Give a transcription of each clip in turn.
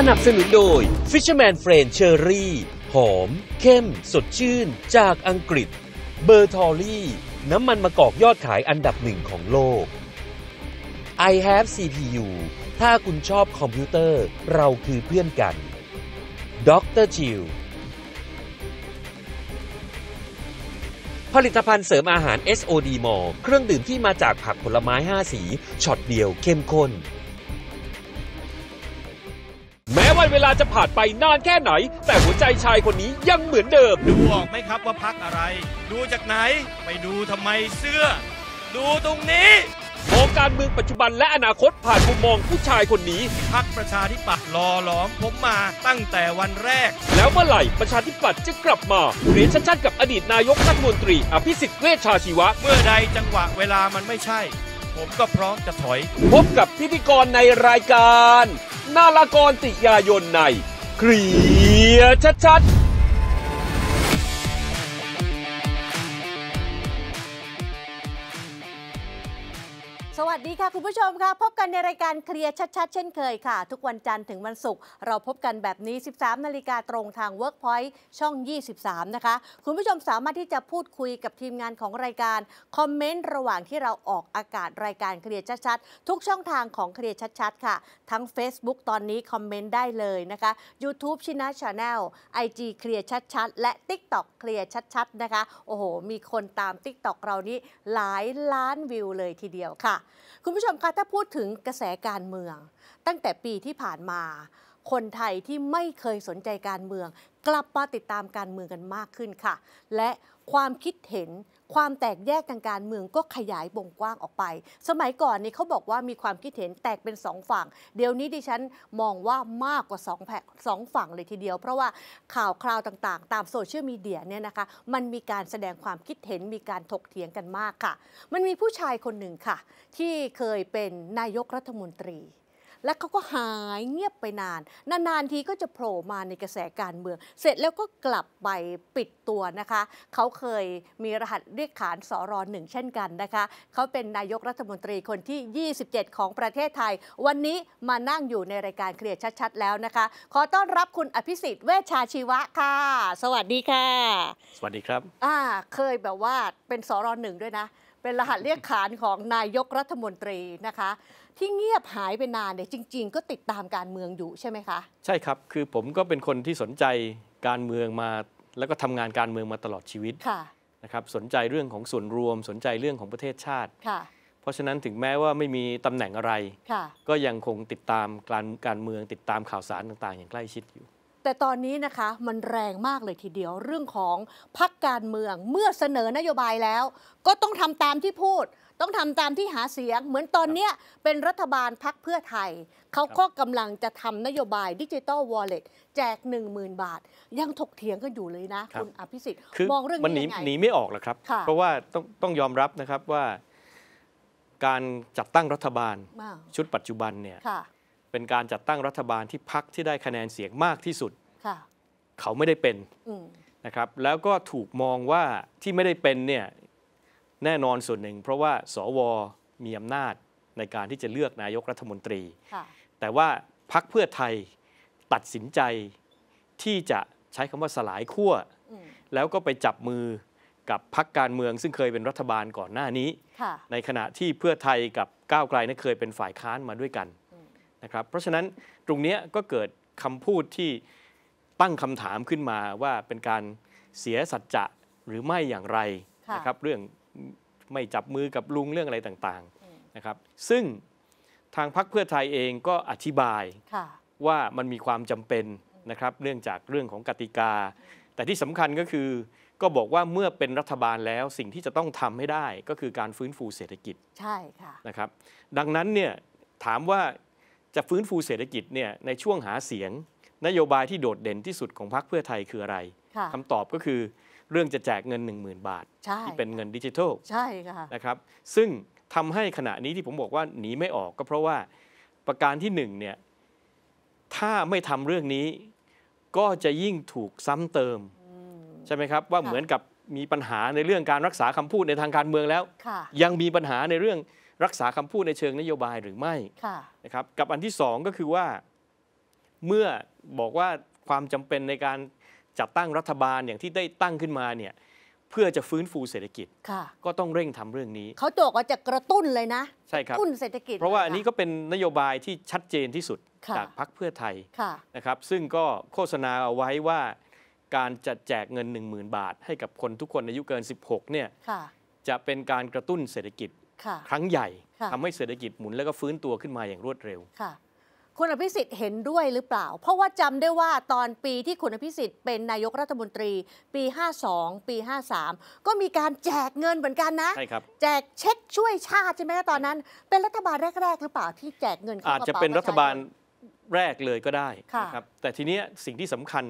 สนับสนุนโดย Fisherman Friend Cherry หอม เข้ม สดชื่น จากอังกฤษเบอร์ทอรี่น้ำมันมะกอกยอดขายอันดับหนึ่งของโลก I have CPU ถ้าคุณชอบคอมพิวเตอร์เราคือเพื่อนกันด็อกเตอร์จิวผลิตภัณฑ์เสริมอาหาร SOD มอเครื่องดื่มที่มาจากผักผลไม้5สีช็อตเดียวเข้มข้นแม้วันเวลาจะผ่านไปนานแค่ไหน แต่หัวใจชายคนนี้ยังเหมือนเดิมดูออกไหมครับว่าพักอะไร ดูจากไหนไปดูทำไมเสื้อ ดูตรงนี้มองการเมืองปัจจุบันและอนาคตผ่านมุมมองผู้ชายคนนี้พักประชาธิปัตย์รอหลอมผมมาตั้งแต่วันแรก แล้วเมื่อไหร่ประชาธิปัตย์จะกลับมา เรียนชัดๆกับอดีตนายกรัฐมนตรีอภิสิทธิ์ เวชชาชีวะ เมื่อใดจังหวะเวลามันไม่ใช่ ผมก็พร้อมจะถอยพบกับพิธีกรในรายการนาลากรติยายนใน เคลียร์ชัดๆสดีค่ะคุณผู้ชมค่ะพบกันในรายการเคลียร์ชัดๆ เช่นเคยค่ะ ทุกวันจันทร์ถึงวันศุกร์เราพบกันแบบนี้ 13นาฬิกาตรงทาง Workpoint ช่อง23นะคะคุณผู้ชมสามารถที่จะพูดคุยกับทีมงานของรายการคอมเมนต์ระหว่างที่เราออกอากาศรายการเคลียร์ชัดๆทุกช่องทางของเคลียร์ชัด ๆ ค่ะ ทั้ง Facebook ตอนนี้คอมเมนต์ได้เลยนะคะ YouTube ชินะชาแนล IG เคลียร์ชัดๆและ TikTok เคลียร์ชัดๆ นะคะ โอ้โหมีคนตาม TikTok เรานี้หลายล้านวิวเลยทีเดียวค่ะคุณผู้ชมคะถ้าพูดถึงกระแสการเมือง ตั้งแต่ปีที่ผ่านมา คนไทยที่ไม่เคยสนใจการเมือง กลับมาติดตามการเมืองกันมากขึ้นค่ะ และความคิดเห็นความแตกแยกทางการเมืองก็ขยายวงกว้างออกไป สมัยก่อนนี่เขาบอกว่ามีความคิดเห็นแตกเป็นสองฝั่ง เดี๋ยวนี้ดิฉันมองว่ามากกว่าสองแผสองฝั่งเลยทีเดียว เพราะว่าข่าวคราวต่างๆ ตามโซเชียลมีเดียเนี่ยนะคะ มันมีการแสดงความคิดเห็นมีการถกเถียงกันมากค่ะ มันมีผู้ชายคนหนึ่งค่ะ ที่เคยเป็นนายกรัฐมนตรีและเขาก็หายเงียบไปนาน นานๆทีก็จะโผล่มาในกระแสการเมือง เสร็จแล้วก็กลับไปปิดตัวนะคะ เขาเคยมีรหัสเรียกขานสอรอหนึ่งเช่นกันนะคะ เขาเป็นนายกรัฐมนตรีคนที่ 27 ของประเทศไทย วันนี้มานั่งอยู่ในรายการเคลียร์ชัดๆแล้วนะคะ ขอต้อนรับคุณอภิสิทธิ์ เวชชาชีวะค่ะ สวัสดีค่ะ สวัสดีครับ อ่าเคยแบบว่าเป็นสอรอหนึ่งด้วยนะ เป็นรหัสเรียกขานของนายกรัฐมนตรีนะคะที่เงียบหายไปนานเนี่ยจริง ๆ ก็ติดตามการเมืองอยู่ใช่ไหมคะ ใช่ครับคือผมก็เป็นคนที่สนใจการเมืองมาแล้วก็ทำงานการเมืองมาตลอดชีวิตนะครับสนใจเรื่องของส่วนรวมสนใจเรื่องของประเทศชาติเพราะฉะนั้นถึงแม้ว่าไม่มีตำแหน่งอะไรก็ยังคงติดตามการการเมืองติดตามข่าวสารต่าง ๆ อย่างใกล้ชิดอยู่ แต่ตอนนี้นะคะมันแรงมากเลยทีเดียวเรื่องของพักการเมืองเมื่อเสนอนโยบายแล้ว ก็ต้องทำตามที่พูดต้องทำตามที่หาเสียงเหมือนตอนเนี้ยเป็นรัฐบาลพักเพื่อไทย เขาก็กำลังจะทำนโยบายดิจิตอลวอลเล็ตแจก1 0,000 บาท ยังถกเถียงกันอยู่เลยนะ คุณอภิสิทธิ์มองเรื่องนี้มันหนีหนีไม่ออกหรอกครับ เพราะว่าต้องต้องยอมรับนะครับว่าการจัดตั้งรัฐบาลชุดปัจจุบันเนี่ยเป็นการจัดตั้งรัฐบาลที่พักที่ได้คะแนนเสียงมากที่สุดเขาไม่ได้เป็นนะครับ แล้วก็ถูกมองว่าที่ไม่ได้เป็นเนี่ยแน่นอนส่วนหนึ่ง เพราะว่า สวมีอำนาจในการที่จะเลือกนายกรัฐมนตรี แต่ว่าพักเพื่อไทยตัดสินใจที่จะใช้คำว่าสลายขั้วแล้วก็ไปจับมือกับพักการเมือง ซึ่งเคยเป็นรัฐบาลก่อนหน้านี้ในขณะที่เพื่อไทยกับก้าวไกลนั้นเคยเป็นฝ่ายค้านมาด้วยกันนะครับเพราะฉะนั้นตรงนี้ก็เกิดคำพูดที่ตั้งคำถามขึ้นมาว่าเป็นการเสียสัจจะหรือไม่อย่างไรนะครับเรื่องไม่จับมือกับลุงเรื่องอะไรต่างๆนะครับซึ่งทางพรรคเพื่อไทยเองก็อธิบายว่ามันมีความจำเป็นนะครับเนื่องจากเรื่องของกติกา แต่ที่สำคัญก็คือก็บอกว่าเมื่อเป็นรัฐบาลแล้วสิ่งที่จะต้องทำให้ได้ก็คือการฟื้นฟูเศรษฐกิจใช่ ค่ะนะครับดังนั้นเนี่ยถามว่าจะฟื้นฟูเศรษฐกิจเนี่ยในช่วงหาเสียงนโยบายที่โดดเด่นที่สุดของพรรคเพื่อไทยคืออะไร คำตอบก็คือเรื่องจะแจกเงิน 1 0,000 บาทที่เป็นเงินดิจิทัลใช่ค่ะนะครับซึ่งทำให้ขณะนี้ที่ผมบอกว่าหนีไม่ออกก็เพราะว่าประการที่1เนี่ยถ้าไม่ทำเรื่องนี้ก็จะยิ่งถูกซ้ำเติมใช่ไหมครับว่าเหมือนกับมีปัญหาในเรื่องการรักษาคำพูดในทางการเมืองแล้ว ยังมีปัญหาในเรื่องรักษาคำพูดในเชิงนโยบายหรือไม่นะครับกับอันที่2ก็คือว่าเมื่อบอกว่าความจำเป็นในการจัดตั้งรัฐบาลอย่างที่ได้ตั้งขึ้นมาเนี่ยเพื่อจะฟื้นฟูเศรษฐกิจ ก็ต้องเร่งทำเรื่องนี้ เขาโจกว่าจะกระตุ้นเลยนะใช่ครับตุ้นเศรษฐกิจ เพราะว่าอันนี้ก็เป็นนโยบายที่ชัดเจนที่สุด จากพรรคเพื่อไทยนะครับซึ่งก็โฆษณาเอาไว้ว่า การจัดแจกเงิน 1 0,000 บาท ให้กับคนทุกคนอายุเกิน 16 เนี่ยจะเป็นการกระตุ้นเศรษฐกิจครั้งใหญ่ ทำให้เศรษฐกิจหมุนแล้วก็ฟื้นตัวขึ้นมาอย่างรวดเร็วคุณอภิสิทธิ์เห็นด้วยหรือเปล่า เพราะว่าจำได้ว่าตอนปีที่คุณอภิสิทธิ์เป็นนายกรัฐมนตรี ปี 52 ปี 53 ก็มีการแจกเงินเหมือนกันนะใช่ครับแจกเช็คช่วยชาติใช่ไหมตอนนั้น เป็นรัฐบาลแรกๆ หรือเปล่า ที่แจกเงินอาจจะเป็นรัฐบาลแรกเลยก็ได้ครับแต่ทีนี้สิ่งที่สำคัญ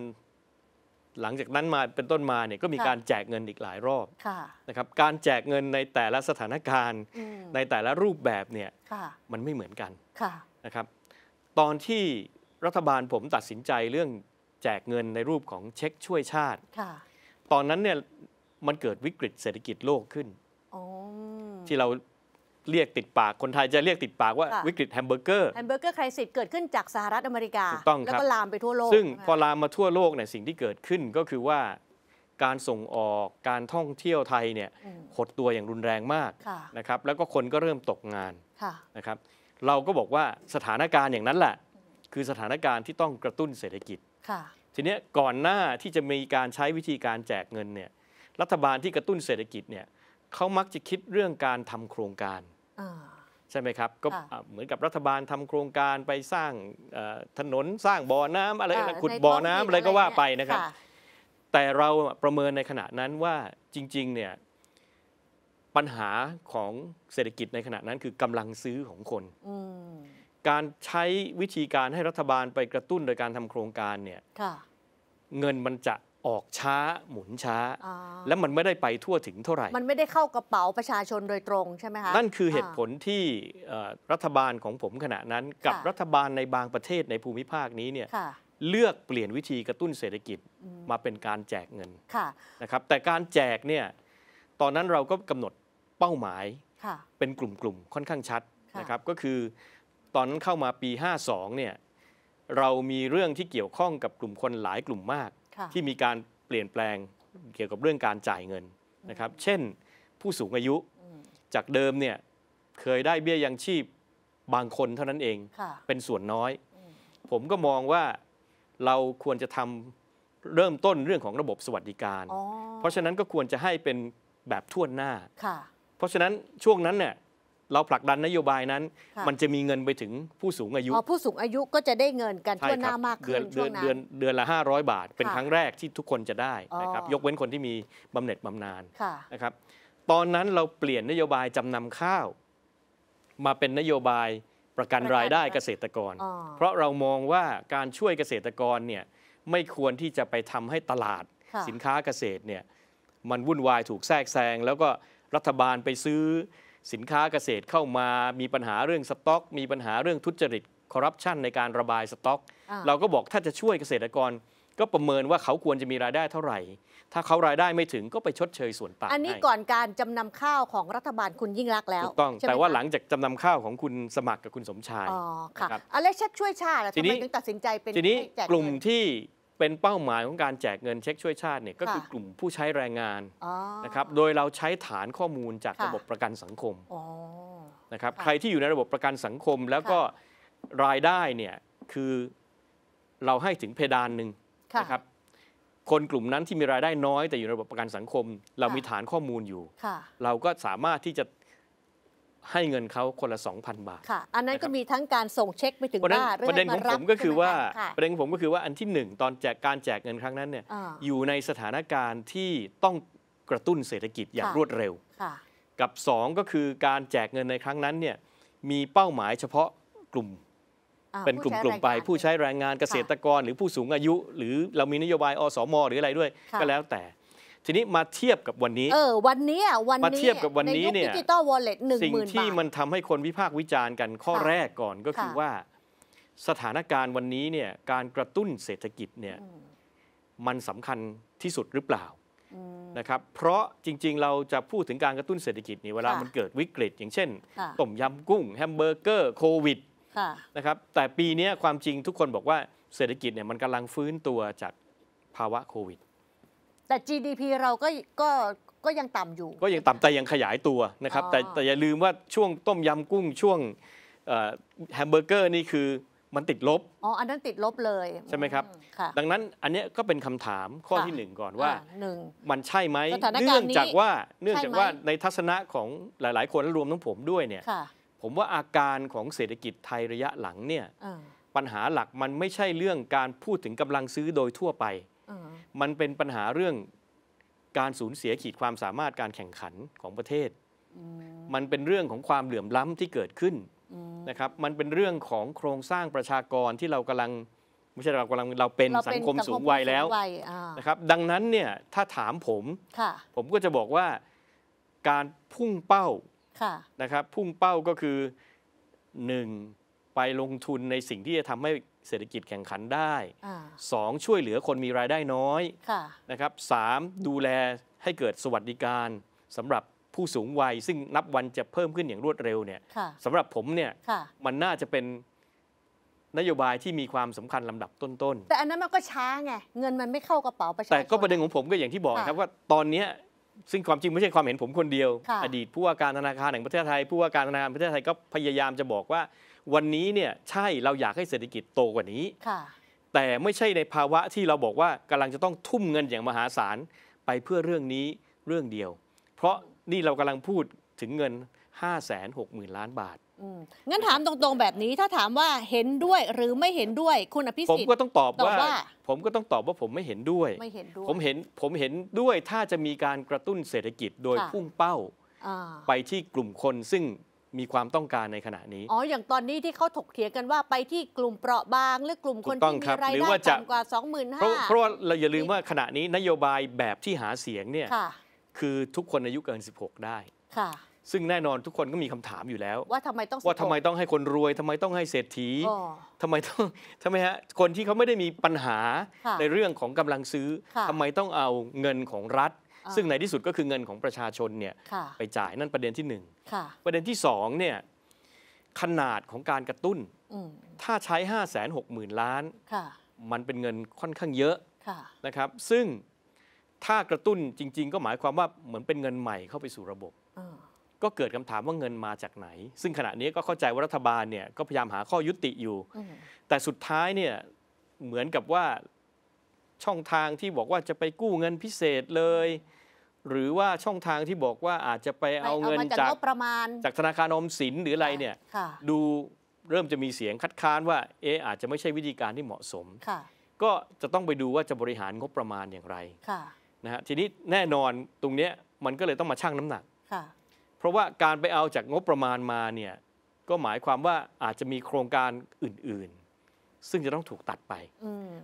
หลังจากนั้นมาเป็นต้นมาเนี่ยก็มีการแจกเงินอีกหลายรอบนะครับการแจกเงินในแต่ละสถานการณ์ในแต่ละรูปแบบเนี่ยมันไม่เหมือนกันนะครับตอนที่รัฐบาลผมตัดสินใจเรื่องแจกเงินในรูปของเช็คช่วยชาติค่ะตอนนั้นเนี่ยมันเกิดวิกฤตเศรษฐกิจโลกขึ้นอที่เราเรียกติดปากคนไทยจะเรียกติดปากว่าวิกฤตแฮมเบอร์เกอร์ แฮมเบอร์เกอร์ใครสิ์เกิดขึ้นจากสหรัฐอเมริกาต้องแล้วก็ลามไปทั่วโลกซึ่งพอลามมาทั่วโลกเนี่ยสิ่งที่เกิดขึ้นก็คือว่าการส่งออกการท่องเที่ยวไทยเนี่ยหดตัวอย่างรุนแรงมากะนะครับแล้วก็คนก็เริ่มตกงานะนะครับเราก็บอกว่าสถานการณ์อย่างนั้นแหละ คือสถานการณ์ที่ต้องกระตุ้นเศรษฐกิจทีนี้ก่อนหน้าที่จะมีการใช้วิธีการแจกเงินเนี่ยรัฐบาลที่กระตุ้นเศรษฐกิจเนี่ยเขามักจะคิดเรื่องการทำโครงการใช่ไหมครับ ก็เหมือนกับรัฐบาลทำโครงการไปสร้างถนน สร้างบ่อน้ำอะไรขุดบ่อน้ำอะไรก็ว่าไปนะครับแต่เราประเมินในขณะนั้นว่าจริงๆ เนี่ยปัญหาของเศรษฐกิจในขณะนั้นคือกำลังซื้อของคน การใช้วิธีการให้รัฐบาลไปกระตุ้นโดยการทำโครงการเนี่ยเงินมันจะออกช้าหมุนช้า แล้ว มันไม่ได้ไปทั่วถึงเท่าไหร่ มันไม่ได้เข้ากระเป๋าประชาชนโดยตรง ใช่ไหมคะ นั่นคือเหตุผลที่รัฐบาลของผมขณะนั้น กับรัฐบาลในบางประเทศในภูมิภาคนี้เนี่ยเลือกเปลี่ยนวิธีกระตุ้นเศรษฐกิจมาเป็นการแจกเงินนะครับแต่การแจกเนี่ยตอนนั้นเราก็กำหนดเป้าหมายเป็นกลุ่มๆค่อนข้างชัดนะครับ ก็คือตอนนั้นเข้ามาปี 52 เนี่ยเรามีเรื่องที่เกี่ยวข้องกับกลุ่มคนหลายกลุ่มมาก ที่มีการเปลี่ยนแปลงเกี่ยวกับเรื่องการจ่ายเงินนะครับ เช่นผู้สูงอายุจากเดิมเนี่ยเคยได้เบี้ยยังชีพบางคนเท่านั้นเอง เป็นส่วนน้อย ผมก็มองว่าเราควรจะทำเริ่มต้นเรื่องของระบบสวัสดิการ เพราะฉะนั้นก็ควรจะให้เป็นแบบทั่วหน้าเพราะฉะนั้นช่วงนั้นเนี่ยเราผลักดันนโยบายนั้น มันจะมีเงินไปถึงผู้สูงอายุพอผู้สูงอายุก็จะได้เงินกันทั่วหน้ามากขึ้นน้นเดือนเดือนละ500 บาท เป็นครั้งแรกที่ทุกคนจะได้นะครับยกเว้นคนที่มีบำเหน็จบำนาญนะครับตอนนั้นเราเปลี่ยนนโยบายจำนำข้าว มาเป็นนโยบายประกันรายได้เกษตรกร เพราะเรามองว่าการช่วยเกษตรกรเนี่ยไม่ควรที่จะไปทำให้ตลาดสินค้าเกษตรเนี่ยมันวุ่นวายถูกแทรกแซงแล้วก็รัฐบาลไปซื้อสินค้าเกษตรเข้ามามีปัญหาเรื่องสต็อกมีปัญหาเรื่องทุจริตคอร์รัปชันในการระบายสต็อก เราก็บอกถ้าจะช่วยเกษตรกรก็ประเมินว่าเขาควรจะมีรายได้เท่าไหร่ ถ้าเขารายได้ไม่ถึงก็ไปชดเชยส่วนต่าง อันนี้ก่อนการจำนำข้าวของรัฐบาลคุณยิ่งรักแล้วถูกต้องแต่ว่าหลังจากจำนำข้าวของคุณสมัครกับคุณสมชายอ๋อค่ะอเล็กชัดช่วยชาติทำไมถึงตัดสินใจเป็นทีนี้กลุ่มที่เป็นเป้าหมายของการแจกเงินเช็คช่วยชาติเนี่ยก็คือกลุ่มผู้ใช้แรงงานนะครับโดยเราใช้ฐานข้อมูลจากระบบประกันสังคมนะครับใครที่อยู่ในระบบประกันสังคมแล้วก็รายได้เนี่ยคือเราให้ถึงเพดานหนึ่งนะครับคนกลุ่มนั้นที่มีรายได้น้อยแต่อยู่ในระบบประกันสังคม เรามีฐานข้อมูลอยู่ เราก็สามารถที่จะให้เงินเขาคนละ 2,000 บาทค่ะอันนั้นก็มีทั้งการส่งเช็คไปถึงบ้านประเด็นของผมก็คือว่าประเด็นของผมก็คือว่าอันที่1ตอนแจกการแจกเงินครั้งนั้นเนี่ยอยู่ในสถานการณ์ที่ต้องกระตุ้นเศรษฐกิจอย่างรวดเร็ว กับ 2 ก็คือการแจกเงินในครั้งนั้นเนี่ยมีเป้าหมายเฉพาะกลุ่มเป็นกลุ่มกลุ่มไปผู้ใช้แรงงานเกษตรกรหรือผู้สูงอายุ หรือเรามีนโยบายอสมหรืออะไรด้วย ก็แล้วแต่ทีนี้มาเทียบกับวันนี้ เออ วันนี้วันนี้มาเทียบกับวันนี้เนี่ยดิจิตอลวอลเล็ตหนึ่งสิ่งที่มันทำให้คนวิพากษ์วิจารณ์กันข้อแรกก่อนก็คือว่าสถานการณ์วันนี้เนี่ยการกระตุ้นเศรษฐกิจเนี่ยมันสำคัญที่สุดหรือเปล่านะครับเพราะจริงๆ เราจะพูดถึงการกระตุ้นเศรษฐกิจนี่เวลามันเกิดวิกฤตอย่างเช่นต้มยำกุ้งแฮมเบอร์เกอร์โควิดนะครับแต่ปีนี้ความจริงทุกคนบอกว่าเศรษฐกิจเนี่ยมันกำลังฟื้นตัวจากภาวะโควิดแต่ GDP เราก็ก็ก็ยังต่ำอยู่ ก็ยังต่ำแต่ยังขยายตัวนะครับแต่แต่อย่าลืมว่าช่วงต้มยำกุ้งช่วงแฮมเบอร์เกอร์นี่คือมันติดลบ อ๋อ อันนั้นติดลบเลย ใช่ไหมครับ ดังนั้นอันนี้ก็เป็นคำถามข้อที่หนึ่งก่อนว่ามันใช่ไหมเนื่องจากว่าเนื่องจากว่าในทัศนะของหลายๆ คนและรวมทั้งผมด้วยเนี่ยผมว่าอาการของเศรษฐกิจไทยระยะหลังเนี่ยปัญหาหลักมันไม่ใช่เรื่องการพูดถึงกำาลังซื้อโดยทั่วไปมันเป็นปัญหาเรื่องการสูญเสียขีดความสามารถการแข่งขันของประเทศ มันเป็นเรื่องของความเหลื่อมล้ำที่เกิดขึ้นนะครับ มันเป็นเรื่องของโครงสร้างประชากรที่เรากำลังไม่ใช่เรากำลังเราเป็นสังคมสูงวัยแล้วนะครับ ดังนั้นเนี่ยถ้าถามผม ผมก็จะบอกว่าการพุ่งเป้านะครับพุ่งเป้าก็คือหนึ่งไปลงทุนในสิ่งที่จะทำให้เศรษฐกิจแข่งขันได้ สองช่วยเหลือคนมีรายได้น้อยะนะครับสามดูแลให้เกิดสวัสดิการสำหรับผู้สูงวัย ซึ่งนับวันจะเพิ่มขึ้นอย่างรวดเร็วเนี่ยสำหรับผมเนี่ยมันน่าจะเป็นนโยบายที่มีความสำคัญลำดับต้นๆ แต่อันนั้นมันก็ช้าไง เงินมันไม่เข้ากระเป๋าประชาชนแต่ก็ประเด็นของผมก็อย่างที่บอกครับว่าตอนนี้ซึ่งความจริงไม่ใช่ความเห็นผมคนเดียว อดีตผู้ว่าการธนาคารแห่งประเทศไทย ผู้ว่าการธนาคารประเทศไทยก็พยายามจะบอกว่าวันนี้เนี่ยใช่เราอยากให้เศรษฐกิจโตกว่านี้ แต่ไม่ใช่ในภาวะที่เราบอกว่ากำลังจะต้องทุ่มเงินอย่างมหาศาลไปเพื่อเรื่องนี้เรื่องเดียว เพราะนี่เรากำลังพูดถึงเงิน 5 6 0 0 0 0ล้านบาทงั้นถามตรงๆแบบนี้ถ้าถามว่าเห็นด้วยหรือไม่เห็นด้วย คุณอภิสิทธิ์ ผมก็ต้องตอบว่า ผมก็ต้องตอบว่าผมไม่เห็นด้วยไม่เห็นด้วยผมเห็นผมเห็นด้วยถ้าจะมีการกระตุ้นเศรษฐกิจโดยพุ่งเป้าไปที่กลุ่มคนซึ่งมีความต้องการในขณะนี้ อ๋อ อย่างตอนนี้ที่เขาถกเถียงกันว่าไปที่กลุ่มเปราะบาง หรือกลุ่มคนที่มีรายได้ต่ำกว่า25,000เพราะเพราะเราอย่าลืมว่าขณะนี้นโยบายแบบที่หาเสียงเนี่ยคือทุกคนอายุเกิน 16 ได้ ค่ะ ซึ่งแน่นอนทุกคนก็มีคำถามอยู่แล้วว่าทำไมต้องว่าทำไมต้องให้คนรวย ทำไมต้องให้เศรษฐีทำไมต้องทำไมฮะคนที่เขาไม่ได้มีปัญหาในเรื่องของกำลังซื้อ ทำไมต้องเอาเงินของรัฐซึ่ง ในที่สุดก็คือเงินของประชาชนเนี่ยไปจ่ายนั่นประเด็นที่หนึ่งประเด็นที่สองเนี่ยขนาดของการกระตุ้น ถ้าใช้ห้าแสนหกหมื่นล้านมันเป็นเงินค่อนข้างเยอะนะครับซึ่งถ้ากระตุ้นจริงๆ ก็หมายความว่าเหมือนเป็นเงินใหม่เข้าไปสู่ระบบ ก็เกิดคำถามว่าเงินมาจากไหน ซึ่งขณะนี้ก็เข้าใจว่ารัฐบาลเนี่ยก็พยายามหาข้อยุติอยู่แต่สุดท้ายเนี่ยเหมือนกับว่าช่องทางที่บอกว่าจะไปกู้เงินพิเศษเลย หรือว่าช่องทางที่บอกว่าอาจจะไปเอาเงินจากประมาณจากธนาคารอมสินหรืออะไรเนี่ยดูเริ่มจะมีเสียงคัดค้านว่าเอออาจจะไม่ใช่วิธีการที่เหมาะสม ก็จะต้องไปดูว่าจะบริหารงบประมาณอย่างไรนะฮะ ทีนี้แน่นอนตรงเนี้ยมันก็เลยต้องมาชั่งน้ำหนัก เพราะว่าการไปเอาจากงบประมาณมาเนี่ยก็หมายความว่าอาจจะมีโครงการอื่น ๆ ซึ่งจะต้องถูกตัดไป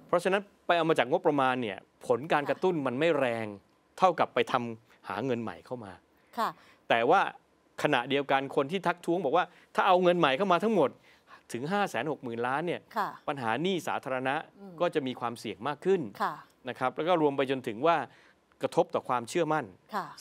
เพราะฉะนั้นไปเอามาจากงบประมาณเนี่ยผลการกระตุ้นมันไม่แรง เท่ากับไปทำหาเงินใหม่เข้ามาค่ะแต่ว่าขณะเดียวกันคนที่ทักท้วงบอกว่าถ้าเอาเงินใหม่เข้ามาทั้งหมดถึง5หมื่นล้านเนี่ยปัญหาหนี้สาธารณะก็จะมีความเสี่ยงมากขึ้นนะครับแล้วก็รวมไปจนถึงว่ากระทบต่อความเชื่อมั่น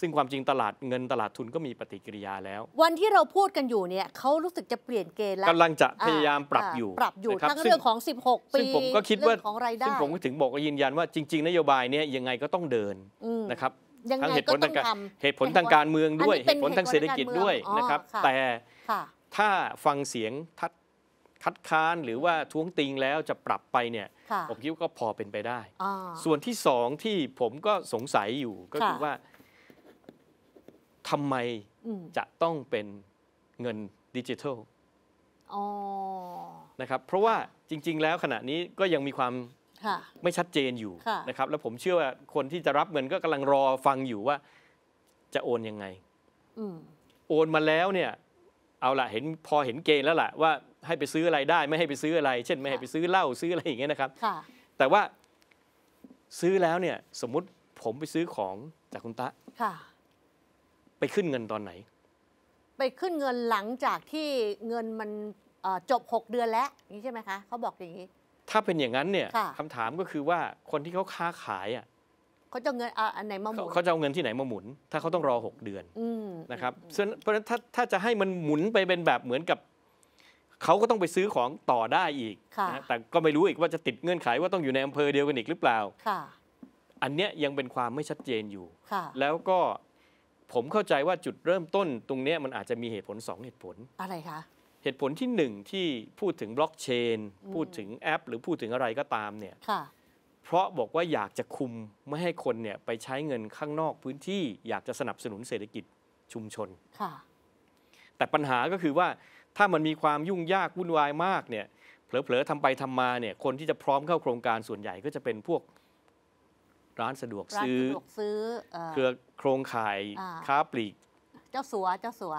ซึ่งความจริงตลาดเงินตลาดทุนก็มีปฏิกิริยาแล้ว วันที่เราพูดกันอยู่เนี่ยเขารู้สึกจะเปลี่ยนเกณฑ์แล้วกำลังจะพยายามปรับอยู่ปรับอยู่ทั้งเรื่องของ 16ปี ซึ่งผมก็คิดว่าของรายได้ซึ่งผมก็ถึงบอกยืนยันว่าจริงๆ นโยบายเนี่ยยังไงก็ต้องเดินนะครับทั้งเหตุผลทางการเหตุผลทางการเมืองด้วย เหตุผลทางเศรษฐกิจด้วยนะครับ แต่ถ้าฟังเสียงทัดคัดค้านหรือว่าท้วงติงแล้วจะปรับไปเนี่ยผมคิดว่าก็พอเป็นไปได้ ส่วนที่สองที่ผมก็สงสัยอยู่ก็คือว่าทำไมจะต้องเป็นเงินดิจิทัลนะครับ เพราะว่าจริง ๆ แล้วขณะนี้ก็ยังมีความไม่ชัดเจนอยู่นะครับ แล้วผมเชื่อว่าคนที่จะรับเงินก็กำลังรอฟังอยู่ว่า จะโอนยังไงโอนมาแล้วเนี่ย เอาละเห็นพอเห็นเกณฑ์แล้วล่ะว่าให้ไปซื้ออะไรได้ ไม่ให้ไปซื้ออะไร เช่น ไม่ให้ไปซื้อเหล้าซื้ออะไรอย่างเงี้ยนะครับแต่ว่าซื้อแล้วเนี่ย สมมุติผมไปซื้อของจากคุณตะค่ะไปขึ้นเงินตอนไหน ไปขึ้นเงินหลังจากที่เงินมันจบ6เดือนแล้วนี่ใช่ไหมคะเขาบอกอย่างนี้ ถ้าเป็นอย่างนั้นเนี่ยคำถามก็คือว่าคนที่เขาค้าขาย อ่ะเขาจะเงินอันไหนมาหมุนเขาจะเอาเงินที่ไหนมาหมุนถ้าเขาต้องรอ6เดือนนะครับเพราะฉะนั้นถ้าจะให้มันหมุนไปเป็นแบบเหมือนกับเขาก็ต้องไปซื้อของต่อได้อีกนะแต่ก็ไม่รู้อีกว่าจะติดเงื่อนไขว่าต้องอยู่ในอำเภอเดียวกันอีกหรือเปล่า อันเนี้ยยังเป็นความไม่ชัดเจนอยู่ แล้วก็ผมเข้าใจว่าจุดเริ่มต้นตรงนี้มันอาจจะมีเหตุผลสองเหตุผล อะไรคะ เหตุผลที่หนึ่งที่พูดถึงบล็อกเชน พูดถึงแอปหรือพูดถึงอะไรก็ตามเนี่ยเพราะบอกว่าอยากจะคุมไม่ให้คนเนี่ยไปใช้เงินข้างนอกพื้นที่อยากจะสนับสนุนเศรษฐกิจชุมชน แต่ปัญหาก็คือว่าถ้ามันมีความยุ่งยาก วุ่นวายมากเนี่ยเผลอๆทำไปทำมาเนี่ย คนที่จะพร้อมเข้าโครงการส่วนใหญ่ก็จะเป็นพวก ร้านสะดวกซื้อเครือโครงข่ายค้าปลีก เจ้าสัวเจ้าสัว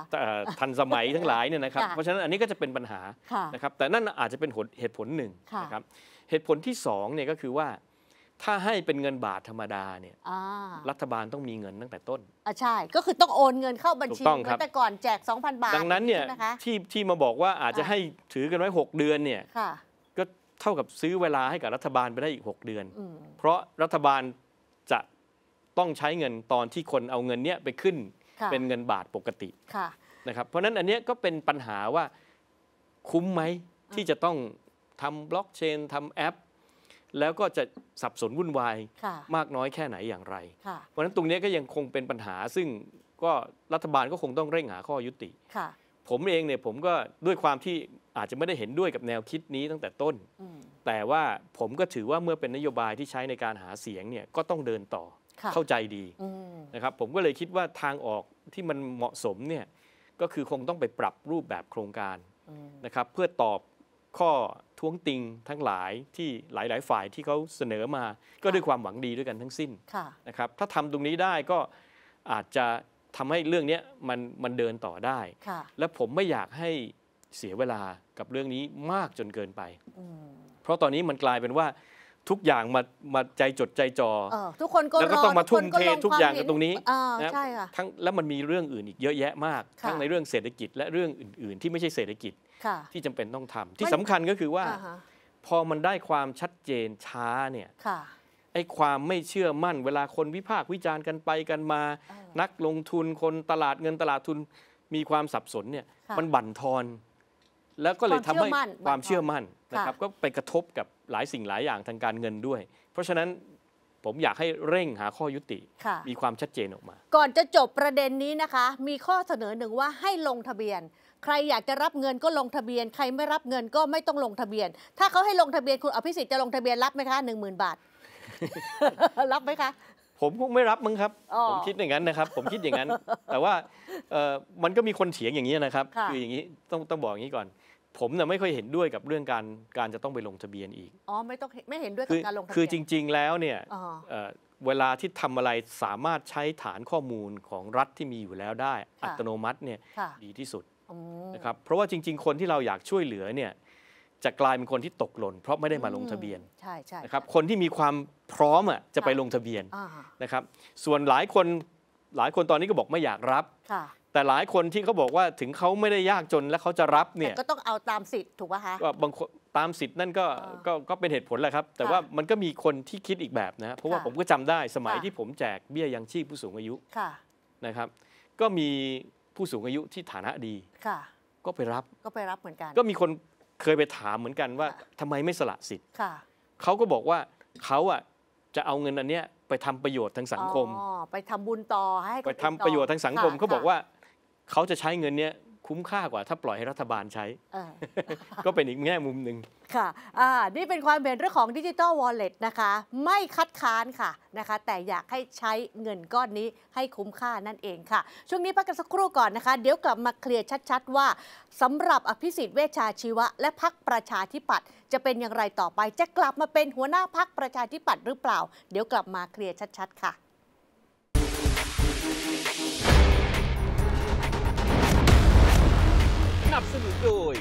ทันสมัยทั้งหลายเนี่ยนะครับเพราะฉะนั้นอันนี้ก็จะเป็นปัญหาะนะครับ แต่นั่นอาจจะเป็นเหตุผลหนึ่งะนะครับ เหตุผลที่สองเนี่ยก็คือว่าถ้าให้เป็นเงินบาทธรรมดาเนี่ยรัฐบาลต้องมีเงินตั้งแต่ต้นอ่าใช่ก็คือต้องโอนเงินเข้าบัญชีตั้งแต่ก่อนแจก2,000 บาทดังนั้นเนี่ยะที่ที่มาบอกว่าอาจจะให้ถือกันไว้ 6 เดือนเนี่ยก็เท่ากับซื้อเวลาให้กับรัฐบาลไปได้อีก 6 เดือนอเพราะรัฐบาลจะต้องใช้เงินตอนที่คนเอาเงินเนี้ยไปขึ้นเป็นเงินบาทปกติะนะครับเพราะฉะนั้นอันเนี้ยก็เป็นปัญหาว่าคุ้มไหมที่จะต้องทำบล็อกเชนทำแอปแล้วก็จะสับสนวุ่นวาย มากน้อยแค่ไหนอย่างไร เพราะฉะนั้นตรงนี้ก็ยังคงเป็นปัญหา ซึ่งก็รัฐบาลก็คงต้องเร่งหาข้อยุติ ผมเองเนี่ยผมก็ด้วยความที่อาจจะไม่ได้เห็นด้วยกับแนวคิดนี้ตั้งแต่ต้นแต่ว่าผมก็ถือว่าเมื่อเป็นนโยบายที่ใช้ในการหาเสียงเนี่ยก็ต้องเดินต่อเข้าใจดีนะครับผมก็เลยคิดว่าทางออกที่มันเหมาะสมเนี่ยก็คือคงต้องไปปรับรูปแบบโครงการนะครับเพื่อตอบข้อท้วงติงทั้งหลายที่หลาย ๆ ฝ่ายที่เขาเสนอมา ก็ด้วยความหวังดีด้วยกันทั้งสิ้นะนะครับถ้าทำตรงนี้ได้ก็อาจจะทำให้เรื่องนี้มันมันเดินต่อได้ และผมไม่อยากให้เสียเวลากับเรื่องนี้มากจนเกินไป เพราะตอนนี้มันกลายเป็นว่าทุกอย่างมามาใจจดใจจออทุกคนก็แล้วก็ต้องมาทุ่มเททุกอย่างกับตรงนี้นะทั้งแล้วมันมีเรื่องอื่นอีกเยอะแยะมาก ทั้งในเรื่องเศรษฐกิจและเรื่องอื่นๆ ที่ไม่ใช่เศรษฐกิจที่จำเป็นต้องทำ ที่สำคัญก็คือว่า พอมันได้ความชัดเจนช้าเนี่ยไอ้ความไม่เชื่อมั่น เวลาคนวิพากษ์วิจารณ์กันไปกันมา นักลงทุนคนตลาดเงินตลาดทุนมีความสับสนเนี่ย มันบั่นทอน แล้วก็เลยทำให้ความเชื่อมั่นนะครับ ก็ไปกระทบกับหลายสิ่งหลายอย่างทางการเงินด้วย เพราะฉะนั้นผมอยากให้เร่งหาข้อยุติ มีความชัดเจนออกมา ก่อนจะจบประเด็นนี้นะคะ มีข้อเสนอหนึ่งว่าให้ลงทะเบียน ใครอยากจะรับเงินก็ลงทะเบียนใครไม่รับเงินก็ไม่ต้องลงทะเบียน ถ้าเขาให้ลงทะเบียนคุณอภิสิทธิ์จะลงทะเบียนรับไหมคะหนึ่งหมื่นบาทรับไหมคะ ผมคงไม่รับมั้งครับผมคิดอย่างนั้นนะครับผมคิดอย่างนั้น แต่ว่ามันก็มีคนเถียงอย่างนี้นะครับคืออย่างนี้ต้องต้องบอกอย่างนี้ก่อนผมเนี่ยไม่ค่อยเห็นด้วยกับเรื่องการการจะต้องไปลงทะเบียนอีก อ๋อไม่ต้องไม่เห็นด้วยกับการลงทะเบียนคือจริง ๆแล้วเนี่ยเวลาที่ทำอะไรสามารถใช้ฐานข้อมูลของรัฐที่มีอยู่แล้วได้อัตโนมัติเนี่ยดีที่สุดนะครับเพราะว่าจริง ๆคนที่เราอยากช่วยเหลือเนี่ยจะกลายเป็นคนที่ตกหล่นเพราะไม่ได้มาลงทะเบียนใช่ใช่นะครับคนที่มีความพร้อมอ่ะจะไปลงทะเบียนนะครับ ส่วนหลายคนหลายคนตอนนี้ก็บอกไม่อยากรับแต่หลายคนที่เขาบอกว่าถึงเขาไม่ได้ยากจนและเขาจะรับเนี่ยก็ต้องเอาตามสิทธิ์ถูกป่ะคะก็บางคนตามสิทธิ์นั่นก็ก็ก็เป็นเหตุผลแหละครับ แต่ว่ามันก็มีคนที่คิดอีกแบบนะเพราะว่าผมก็จำได้สมัยที่ผมแจกเบี้ยยังชีพผู้สูงอายุนะครับ ก็มีผู้สูงอายุที่ฐานะดีก็ไปรับก็ไปรับเหมือนกัน ก็มีคนเคยไปถามเหมือนกันว่าทำไมไม่สละสิทธิ์เขาก็บอกว่าเขาอ่ะจะเอาเงินอันเนี้ยไปทำประโยชน์ทางสังคมไปทำบุญต่อให้ไปทำประโยชน์ทางสังคมเขาบอกว่าเขาจะใช้เงินเนี้ยคุ้มค่ากว่าถ้าปล่อยให้รัฐบาลใช้ ก็เป็นอีกแง่มุมหนึ่ง ค่ะ อ่า นี่เป็นความเห็นเรื่องของดิจิตอลวอลเล็ตนะคะ ไม่คัดค้านค่ะนะคะ แต่อยากให้ใช้เงินก้อนนี้ให้คุ้มค่านั่นเองค่ะ ช่วงนี้พักกันสักครู่ก่อนนะคะ เดี๋ยวกลับมาเคลียร์ชัดๆว่า สำหรับอภิสิทธิ์เวชาชีวะและพักประชาธิปัตย์จะเป็นอย่างไรต่อไป จะกลับมาเป็นหัวหน้าพักประชาธิปัตย์หรือเปล่า เดี๋ยวกลับมาเคลียร์ชัดๆค่ะโดย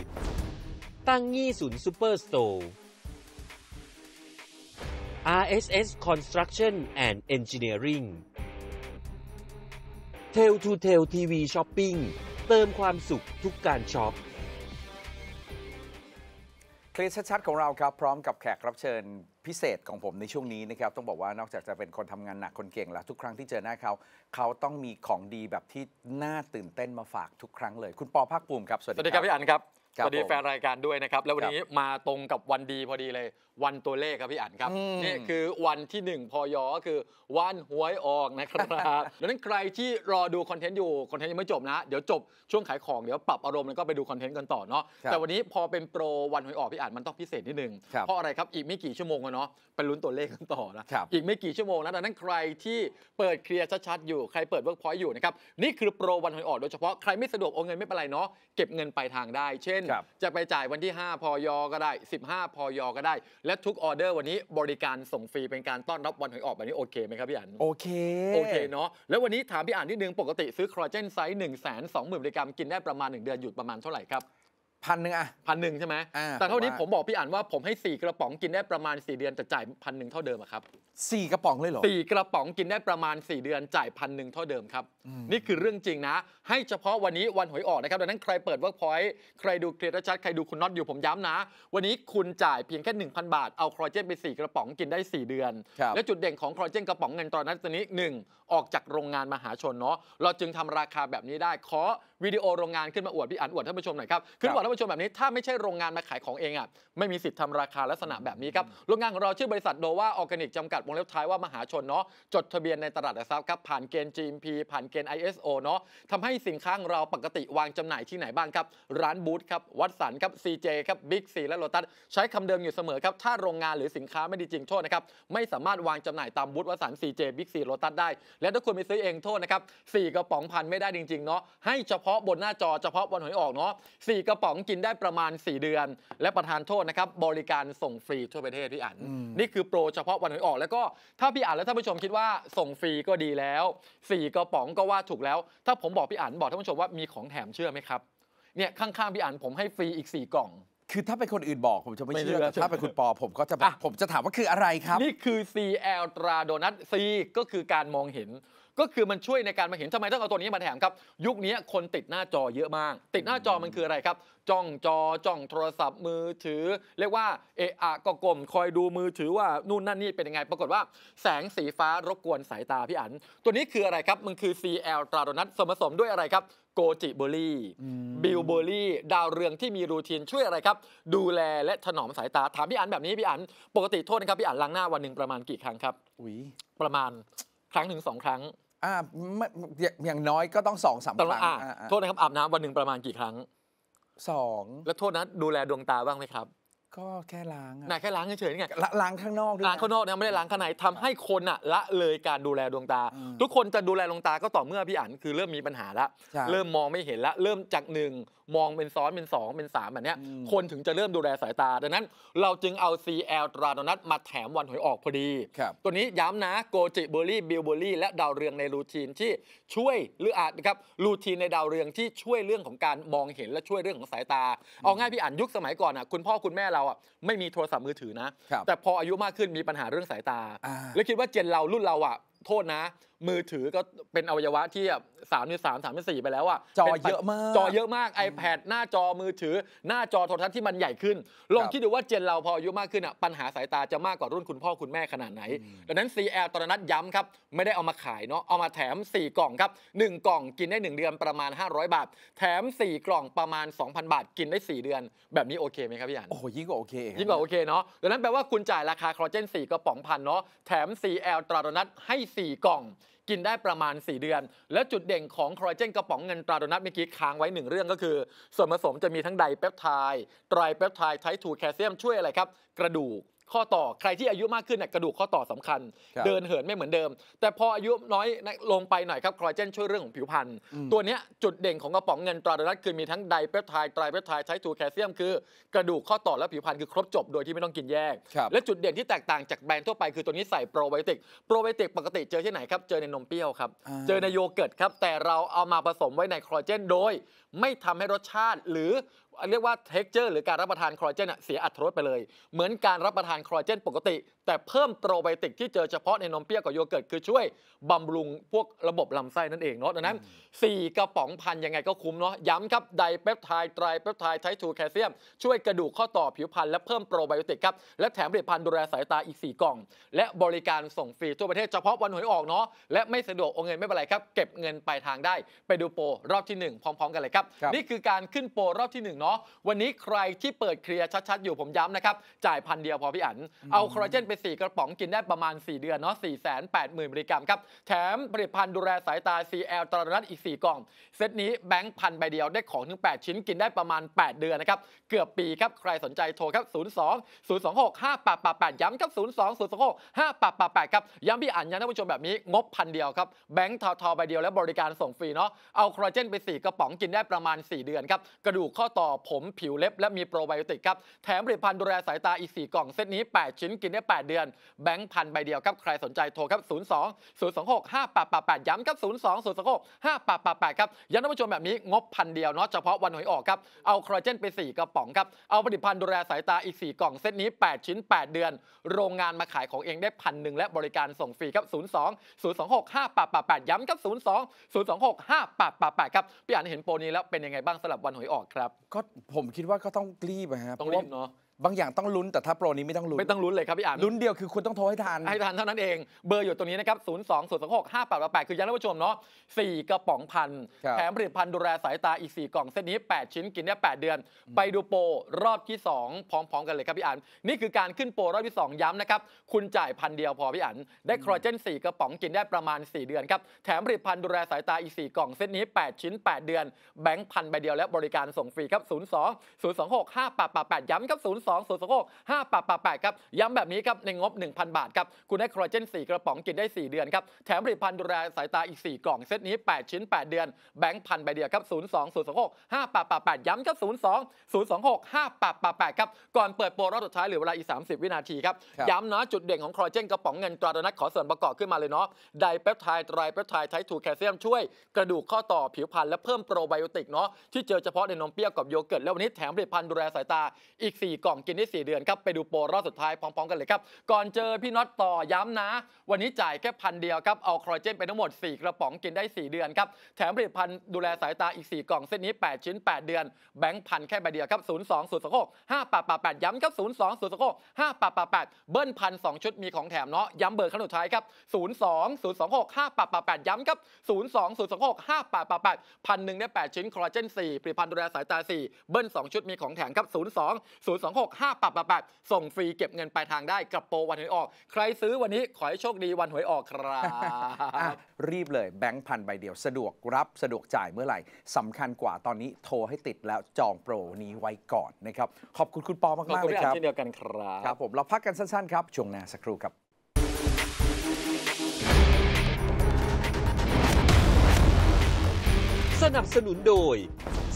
ตั้งยี่ศูนย์ซูเปอร์สโตร์ RSS Construction and Engineering เทลทูเทลทีวีช้อปปิ้งเติมความสุขทุกการช็อปคลิปชัดๆของเราครับ พร้อมกับแขกรับเชิญพิเศษของผมในช่วงนี้นะครับ ต้องบอกว่านอกจากจะเป็นคนทำงานหนักคนเก่งแล้วทุกครั้งที่เจอหน้าเขาเขาต้องมีของดีแบบที่น่าตื่นเต้นมาฝากทุกครั้งเลย คุณปอภาคภูมิครับสวัสดีครับพี่อันครับสวัสดีแฟนรายการด้วยนะครับแล้ววันนี้มาตรงกับวันดีพอดีเลย วันตัวเลขครับพี่อั๋นครับนี่คือวันที่ 1พอยอคือวันหวยออกนะครับดังนั้นใครที่รอดูคอนเทนต์อยู่คอนเทนต์ยังไม่จบนะเดี๋ยวจบช่วงขายของเดี๋ยวปรับอารมณ์แล้วก็ไปดูคอนเทนต์กันต่อเนาะแต่วันนี้พอเป็นโปรวันหวยออกพี่อั๋นมันต้องพิเศษนิดนึงเพราะอะไรครับอีกไม่กี่ชั่วโมงแล้วเนาะไปลุ้นตัวเลขกันต่อนะอีกไม่กี่ชั่วโมงนะดังนั้นใครที่เปิดเคลียร์ชัดๆอยู่ใครเปิดเวิร์กพอยต์อยู่นะครับนี่คือโปรวันหวยออกโดยเฉพาะใครไม่สะดวกโอนเงินไม่เป็นไรเนาะเก็บเงินปลายทางได้เช่นนจะไปจ่ายวันที่ 5 พอยก็ได้ 15 พอยก็ได้ และทุกออเดอร์วันนี้บริการส่งฟรีเป็นการต้อนรับวันหวยออกแบบนี้โอเคไหมครับพี่อันโอเค โอเคเนาะแล้ววันนี้ถามพี่อันนิดนึง ปกติซื้อคอลเจนไซส์1น0 0 0 0มิลลิกรัมกินได้ประมาณ 1 เดือนหยุดประมาณเท่าไหร่ครับพันหนึ่งอะพันหนึ่งใช่ไหมแต่เท่านี้ผมบอกพี่อ่านว่าผมให้สี่กระป๋องกินได้ประมาณสี่เดือนจะจ่ายพันหนึ่งเท่าเดิมอะครับสี่กระป๋องเลยเหรอสี่กระป๋องกินได้ประมาณสี่เดือนจ่ายพันหนึ่งเท่าเดิมครับนี่คือเรื่องจริงนะ ให้เฉพาะวันนี้วันหวยออกนะครับดังนั้นใครเปิดเวิร์กพอยต์ใครดูเคลียร์ชัดใครดูคุณน็อตอยู่ผมย้ำนะ วันนี้คุณจ่ายเพียงแค่หนึ่งพันบาทเอาคอเจนไปสี่กระป๋องกินได้สี่เดือนและจุดเด่นของคอเจนกระป๋องเงินตอนนั้นตัวนี้หนึ่งออกจากโรงงานมหาชนเนาะเราจึงทำราคาแบบนี้ได้ขอวิดีโอโรงงานขึ้นมาอวด พี่อันอวดท่านผู้ชม หน่อยครับ ขึ้นมาอกท่านผู้ชมแบบนี้ถ้าไม่ใช่โรงงานมาขายของเองอ่ะไม่มีสิทธิ์ทำราคาลักษณะแบบนี้ครับ โรงงานของเราชื่อบริษัทโดว่าออร์แกนิกจำกัด วงเล็บท้ายว่า มหาชนเนาะจดทะเบียนในตลาดหลักทรัพย์ครับ ผ่านเกณฑ์ GMP ผ่านเกณฑ์ ISO เนาะทำให้สินค้าของเราปกติวางจำหน่ายที่ไหนบ้างครับ ร้านบูธครับวัดสันครับ CJ ครับบิ๊กซีและโลตัสใช้คำเดิมอยู่เสมอครับถ้าโรงงานหรือสินค้าไม่ดีจริงโทษนะครับไม่สามารถวางจำหน่ายตามบูธวัดสัน CJ บิ๊กซีโลตัสได้และถ้าคุณไปซื้อเองโทษนะครับ4กระป๋องพันไม่ได้จริงๆเนาะให้เฉพาะาะบนหน้าจอเฉพาะวันหวยออกเนาะสี่กระป๋องกินได้ประมาณ4 เดือน และประทานโทษนะครับบริการส่งฟรีทั่วประเทศพี่อันนี่คือโปรเฉพาะวันหวยออกแล้วก็ถ้าพี่อันและท่านผู้ชมคิดว่าส่งฟรีก็ดีแล้ว4กระป๋องก็ว่าถูกแล้ว ถ้าผมบอกพี่อันบอกท่านผู้ชมว่ามีของแถมเชื่อไหมครับเนี่ยข้างๆพี่อันผมให้ฟรีอีก4กล่อง คือถ้าเป็นคนอื่นบอกผมจะไม่เชื่อถ้าเป็นคุณปอผมก็จะ ผมจะถามว่าคืออะไรครับ นี่คือ CL ตราโดนัท C ก็คือการมองเห็นก็คือมันช่วยในการมาเห็นทำไม ต้องเอาตัวนี้มาแถมครับ ยุคนี้คนติดหน้าจอเยอะมาก ติดหน้าจอมันคืออะไรครับจ้องจอจ้องโทรศัพท์มือถือ เรียกว่าเอะอะก็กลมคอยดูมือถือว่านู่นนั่นนี่เป็นยังไง ปรากฏว่าแสงสีฟ้ารบกวนสายตาพี่อันตัวนี้คืออะไรครับมันคือ CL ตราโดนัทสมผสมด้วยอะไรครับ โกจิเบอรี่บิลเบอรี่ดาวเรืองที่มีรูทีนช่วยอะไรครับดูแลและถนอมสายตาถามพี่อันแบบนี้พี่อันปกติโทษนะครับพี่อันล้างหน้าวันหนึ่งประมาณกี่ครั้งครับอุ้ยประมาณครั้งหนึ่งสองครั้งอ่าไม่อย่างน้อยก็ต้องสองสามคตรั้งะอ่าโทษนะครับ อาบน้ำวันหนึ่งประมาณกี่ครั้ง สอง แล้วโทษนะ ดูแลดวงตาบ้างไหมครับก็แค่ล้างอะนะแค่ล้างเฉยๆนี่ไงล้างข้างนอกด้วยล้างข้างนอกนะไม่ได้ล้างข้างในทำให้คนอะละเลยการดูแลดวงตา ทุกคนจะดูแลดวงตาก็ต่อเมื่อพี่อั๋นคือเริ่มมีปัญหาละเริ่มมองไม่เห็นละ เริ่มจากหนึ่งมองเป็นซ้อนเป็นสองเป็นสามแบบเนี้ยคนถึงจะเริ่มดูแลสายตาดังนั้นเราจึงเอา CL ตราโดนัทมาแถมวันหวยออกพอดี ตัวนี้ย้ำนะโกจิเบอร์รี่บิลเบอร์รี่และดาวเรืองในรูทีนที่ช่วยหรืออาจนะครับรูทีนในดาวเรืองที่ช่วยเรื่องของการมองเห็นและช่วยเรื่องของสายตาเอาง่ายพี่อ่านยุคสมัยก่อนอ่ะคุณพ่อคุณแม่เราราอ่ะไม่มีโทรศัพท์มือถือนะ แต่พออายุมากขึ้นมีปัญหาเรื่องสายตา แล้วคิดว่าเจนเรา รุ่นเราอ่ะโทษนะมือถือก็เป็นอวัยวะที่สามสามสามสี่ไปแล้วอ่ะจอเยอะมากจอเยอะมาก iPad หน้าจอมือถือ หน้าจอโทรทัศน์ที่มันใหญ่ขึ้นลองคิดดูว่าเจนเราพออายุมากขึ้นอ่ะปัญหาสายตาจะมากกว่ารุ่นคุณพ่อคุณแม่ขนาดไหนดังนั้น CL ตอนนัดย้ำครับ ไม่ได้เอามาขายเนาะเอามาแถม 4 กล่องครับ1กล่องกินได้ 1 เดือนประมาณ 500 บาท แถม 4 กล่องประมาณ 2,000 บาท กินได้ 4 เดือน แบบนี้โอเคไหมครับพี่อันโอ้ยิ่งกว่าโอเคยิ่งกว่าโอเคเนาะดังนั้นแปลว่าคุณจ่ายราคาคลอาเจน4กระป๋องพันเนาะแถม CL ตรานัทให้4 กล่อง กินได้ประมาณ 4 เดือน และจุดเด่นของคอลลาเจนกระป๋องเงินตราโดนัทเมื่อกี้ค้างไว้หนึ่งเรื่องก็คือ ส่วนผสมจะมีทั้งไดเปปไทด์ไตรเปปไทด์ไททูแคลเซียมช่วยอะไรครับ กระดูกข้อต่อใครที่อายุมากขึ้นเนี่ยกระดูกข้อต่อสำคัญ เดินเหินไม่เหมือนเดิม แต่พออายุน้อยลงไปหน่อยครับคอลลาเจนช่วยเรื่องของผิวพรรณตัวนี้จุดเด่นของกระป๋องเงินตราดนัทคือ มีทั้งไดเปปไทด์ไตรเปปไทด์ไททูแคลเซียมคือกระดูกข้อต่อและผิวพรรณคือครบจบโดยที่ไม่ต้องกินแยก และจุดเด่นที่แตกต่างจากแบรนด์ทั่วไปคือตัวนี้ใส่โปรไบโอติกโปรไบโอติกปกติเจอที่ไหนครับเจอในนมเปรี้ยวครับเจอในโยเกิร์ตครับแต่เราเอามาผสมไว้ในคอลลาเจนโดย ไม่ทำให้รสชาติหรือเรียกว่าเท็กเจอร์หรือการรับประทานคอลลาเจนเสียอัตรสไปเลยเหมือนการรับประทานคอลลาเจนปกติแต่เพิ่มโปรไบโอติกที่เจอเฉพาะในนมเปรี้ยกับโยเกิร์ตคือช่วยบำรุงพวกระบบลำไส้นั่นเองเนาะดังนั้น 4กระป๋องพันยังไงก็คุ้มเนาะย้ำครับไดเปปไทด์ไตรเปปไทด์ไททูแคลเซียม ช่วยกระดูกข้อต่อผิวพรรณและเพิ่มโปรไบโอติกครับ และแถมผลิตภัณฑ์ดูแลสายตาอีก 4 กล่อง และบริการส่งฟรีทั่วประเทศเฉพาะวันหวยออกเนาะและไม่สะดวกโอนเงินไม่เป็นไรครับ เก็บเงินปลายทางได้ไปดูโปรรอบที่ 1 พร้อมๆ กันเลยครับรบนี่คือการขึ้นโปรรอบที่1เนาะวันนี้ใครที่เปิดเคลียร์ชัดๆ อยู่ผมย้ำนะครับจ่ายพันเดียวพอพี่อันเอาคอลลาเจนไป4กระป๋องกินได้ประมาณ 4 เดือนเนาะ4 8 0 0 0มิลลิกรัมครับ แถมผลิตภัณฑ์ ดูแลสายตา CL ตรนัดอีก 4 กล่อง เซตนี้แบงค์พันใบเดียวได้ของถึง 8 ชิ้นกินได้ประมาณ 8 เดือนนะครับ เกือบปีครับ ใครสนใจโทร ครับ 02 026 5888ย้ำครับ 02 026 5888ครับ ย้ำพี่อ่านย้ำท่านผู้ชมแบบนี้ งบพันเดียวครับ แบงค์ทอทอใบเดียวแล้วบริการส่งฟรีเนาะ เอาคอลลาเจนไป 4กระป๋องกินได้ประมาณ 4 เดือนครับ กระดูกข้อต่อผมผิวเล็บ และมีโปรไบโอติกครับแถมผลิตภัณฑ์ดูแลสายตาอีก4กล่องเซตนี้ 8 ชิ้นกินได้8 8เดือนแบงค์พันใบเดียวครับใครสนใจโทรครับ 02 026 5888ย้ำครับ 02 026 5888ครับย้ำท่านผู้ชมแบบนี้งบพันเดียวเนาะเฉพาะวันหวยออกครับเอาคอลลาเจนไป 4กระป๋องครับเอาผลิตภัณฑ์ดูแลสายตาอีก 4 กล่องเซตนี้ 8 ชิ้น 8 เดือน โรงงานมาขายของเองได้พันหนึ่งและบริการส่งฟรีครับ 02 026 5888ย้ำครับ 02 026 5888ครับพี่อ่านเห็นโปรนี้แล้วเป็นยังไงบ้างสำหรับวันหวยออกครับ ก็ผมคิดว่าก็ต้องรีบนะฮะต้องรีบเนาะบางอย่างต้องลุ้นแต่ถ้าโปรนี้ไม่ต้องลุ้นไม่ต้องลุ้นเลยครับพี่อานลุ้นเดียวคือคุณต้องโทรให้ทันให้ทันเท่านั้นเองเบอร์อยู่ตรงนี้นะครับ 0 2 0 2 6 5 8 8คือย้ำท่านผู้ชมเนาะ4กระป๋องพันแถมผลิตภัณฑ์ดูแลสายตาอีก4กล่องเส้นนี้ 8 ชิ้นกินได้8เดือน ไปดูโปรรอบที่ 2 พร้อมๆกันเลยครับพี่อานนี่คือการขึ้นโปรรอบที่ 2 ย้ำนะครับคุณจ่ายพันเดียวพอพี่อานได้ครอเจน4กระป๋องกินได้ประมาณ4 เดือนครับแถมผลิตภัณฑ์ดูแลสายตาอีก4กล่องเส้นนี้ 8 ชิ้น8เดือนแบงค์พันใบเดียวและบริการส่งฟรีครับ02 026 5888ย้ำครับ 0 2สส่วนะโพก5ปปับ8 8 8ครับย้ำแบบนี้ครับ ในงบ 1,000 บาทครับ คุณได้คอลลาเจน4 กระป๋องกินได้ 4 เดือนครับ แถมผลิตภัณฑ์ดูแลสายตาอีก 4กล่อง เซตนี้ 8 ชิ้น 8 เดือน แบงค์พันใบเดียวครับ 0 2สส่วนะโพก5ปปับ8 8 8ย้ำครับ 0 2 0 2 6 5ปปับ8 8 8ครับ ก่อนเปิดโปรรอบสุดท้ายเหลือเวลาอีก 30 วินาทีครับ ย้ำนะจุดเด่นของคอลลาเจนกระป๋องเงินตราดนักขอส่วนประกอบขึ้นมาเลยเนาะไดเปปไทด์ไตรเปปไทด์ไททูแคลเซียมช่วย กระดูกข้อต่อผิวพรรณและเพิ่มโปรไบโอติกเนาะที่เจอเฉพาะในนมเปรี้ยวกับโยเกิร์ตแล้ววันนี้แถมผลิตภัณฑ์ดูแลสายตาอีก4กล่องล่องกินได้ 4 เดือนครับไปดูโปรรอบสุดท้ายพร้อมๆกันเลยครับ ก่อนเจอพี่น็อตต่อย้ำนะ วันนี้จ่ายแค่พันเดียวครับเอาคอลลาเจนไปทั้งหมด 4 กระป๋องกินได้ 4 เดือนครับแถมผลิตภัณฑ์ดูแลสายตาอีก 4กล่องเส้นนี้8ชิ้น8 เดือนแบงค์พันแค่ใบเดียวครับ 0 2 0ส6 5 8 8 8ย้ำครับ 0 2 0แ6 5 8 8 8เบิ้ลพันสชุดมีของแถมเนาะย้ำเบอร์ขั้นสุดท้ายครับ 0 2 0 2 6 5 8 8 8ย้ำครับ 0 2 0 2 6 5 8 8 8พันหนึ่งได้8 ชิ้นคอลลาเจน4ผลิตภัณฑ์ดูแลสายตา 4 เบิ้ล2ชุดมีของแถมครับ0 2 0 2 6 6 5ปรับปับส่งฟรีเก็บเงินปลายทางได้กับโปรวันหวยออก ใครซื้อวันนี้ขอให้โชคดีวันหวยออกครับ รีบเลยแบงค์พันใบเดียวสะดวกรับสะดวกจ่ายเมื่อไหร่สำคัญกว่าตอนนี้โทรให้ติดแล้วจองโปรนี้ไว้ก่อนนะครับขอบคุณคุณปอมากมากเลยครับเช่นเดียวกันครับครับผมเราพักกันสั้นๆครับช่วงหน้าสักครู่ครับ สนับสนุนโดย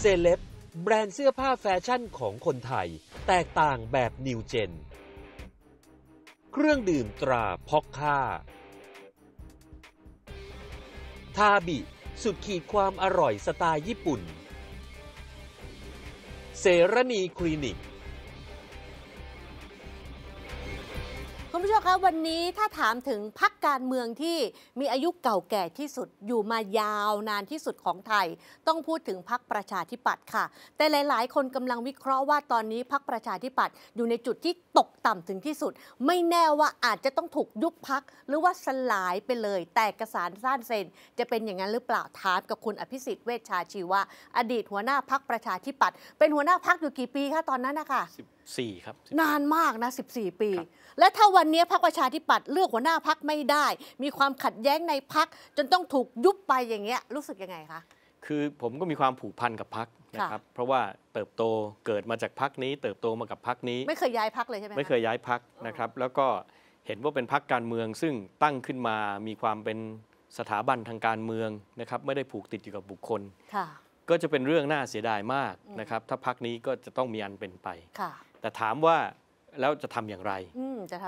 เซเลบแบรนด์เสื้อผ้าแฟชั่นของคนไทย แตกต่างแบบนิวเจน เครื่องดื่มตราพอกค่า ทาบิ สุดขีดความอร่อยสไตล์ญี่ปุ่น เซรณีคลินิกู้ชมคะวันนี้ถ้าถามถึงพักการเมืองที่มีอายุเก่าแก่ที่สุด อยู่มายาวนานที่สุดของไทย ต้องพูดถึงพักประชาธิปัตย์ค่ะ แต่หลาย ๆ คนกำลังวิเคราะห์ว่าตอนนี้พักประชาธิปัตย์อยู่ในจุดที่ตกต่ำถึงที่สุด ไม่แน่ว่าอาจจะต้องถูกยุบพักหรือว่าสลายไปเลย แต่กระสานสัานเซนจะเป็นอย่างนั้นหรือเปล่าถามกับคุณอภิสิทธิ์เวชชาชีวะอดีตหัวหน้าพักประชาธิปัตย์เป็นหัวหน้าพักอยู่กี่ปีคะตอนนั้นนะคะ14ครับ นานมากนะ 14 ปี และถ้าวันนี้พรรคประชาธิปัตย์เลือกหัวหน้าพักไม่ได้ มีความขัดแย้งในพักจนต้องถูกยุบไปอย่างเงี้ยรู้สึกยังไงคะ คือผมก็มีความผูกพันกับพักนะครับเพราะว่าเติบโตเกิดมาจากพักนี้ เติบโตมากับพักนี้ไม่เคยย้ายพักเลยใช่ไหมไม่เคยย้ายพักนะครับ แล้วก็เห็นว่าเป็นพักการเมือง ซึ่งตั้งขึ้นมามีความเป็นสถาบันทางการเมืองนะครับ ไม่ได้ผูกติดอยู่กับบุคคลก็จะเป็นเรื่องน่าเสียดายมากนะครับ ถ้าพักนี้ก็จะต้องมีอันเป็นไปแต่ถามว่าแล้วจะทำอย่างไร